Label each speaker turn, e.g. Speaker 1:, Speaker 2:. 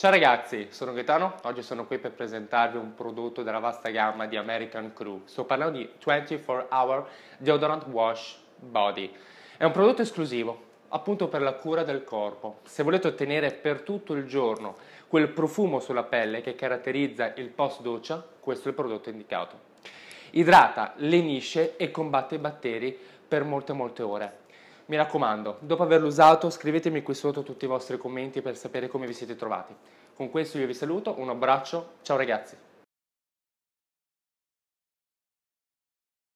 Speaker 1: Ciao ragazzi, sono Gaetano, oggi sono qui per presentarvi un prodotto della vasta gamma di American Crew. Sto parlando di 24 Hour Deodorant Wash Body. È un prodotto esclusivo, appunto per la cura del corpo. Se volete ottenere per tutto il giorno quel profumo sulla pelle che caratterizza il post doccia, questo è il prodotto indicato. Idrata, lenisce e combatte i batteri per molte molte ore. Mi raccomando, dopo averlo usato scrivetemi qui sotto tutti i vostri commenti per sapere come vi siete trovati. Con questo io vi saluto, un abbraccio, ciao ragazzi!